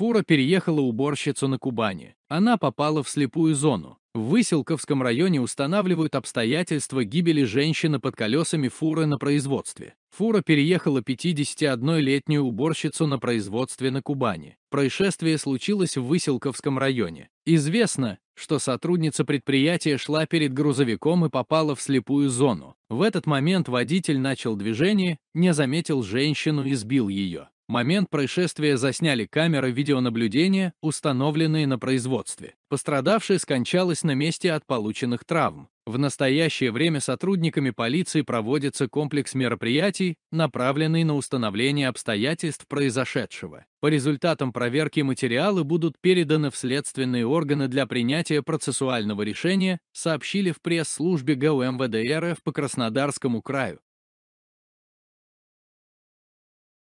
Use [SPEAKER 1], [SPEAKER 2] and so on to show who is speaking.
[SPEAKER 1] Фура переехала уборщицу на Кубани. Она попала в слепую зону. В Выселковском районе устанавливают обстоятельства гибели женщины под колесами фуры на производстве. Фура переехала 51-летнюю уборщицу на производстве на Кубани. Происшествие случилось в Выселковском районе. Известно, что сотрудница предприятия шла перед грузовиком и попала в слепую зону. В этот момент водитель начал движение, не заметил женщину и сбил ее. Момент происшествия засняли камеры видеонаблюдения, установленные на производстве. Пострадавшая скончалась на месте от полученных травм. В настоящее время сотрудниками полиции проводится комплекс мероприятий, направленный на установление обстоятельств произошедшего. По результатам проверки материалы будут переданы в следственные органы для принятия процессуального решения, сообщили в пресс-службе ГУМВД РФ по Краснодарскому краю.